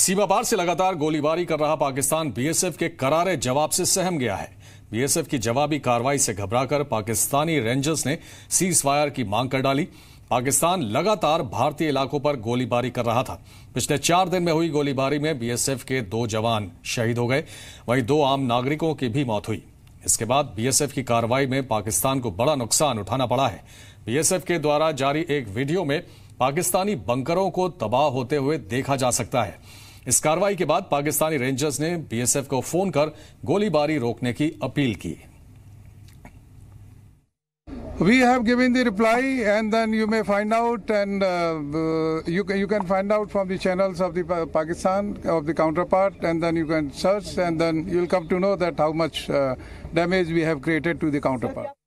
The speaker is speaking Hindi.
सीमा पार से लगातार गोलीबारी कर रहा पाकिस्तान बीएसएफ के करारे जवाब से सहम गया है बीएसएफ की जवाबी कार्रवाई से घबराकर पाकिस्तानी रेंजर्स ने सीज फायर की मांग कर डाली पाकिस्तान लगातार भारतीय इलाकों पर गोलीबारी कर रहा था पिछले चार दिन में हुई गोलीबारी में बीएसएफ के दो जवान शहीद हो गए वहीं दो आम नागरिकों की भी मौत हुई इसके बाद बीएसएफ की कार्रवाई में पाकिस्तान को बड़ा नुकसान उठाना पड़ा है बीएसएफ के द्वारा जारी एक वीडियो में पाकिस्तानी बंकरों को तबाह होते हुए देखा जा सकता है इस कार्रवाई के बाद पाकिस्तानी रेंजर्स ने बीएसएफ को फोन कर गोलीबारी रोकने की अपील की we have given the reply and then you may find out and you can find out from the channels of the Pakistan of the counter part and then you can search and then you will come to know that how much damage we have created to the counter part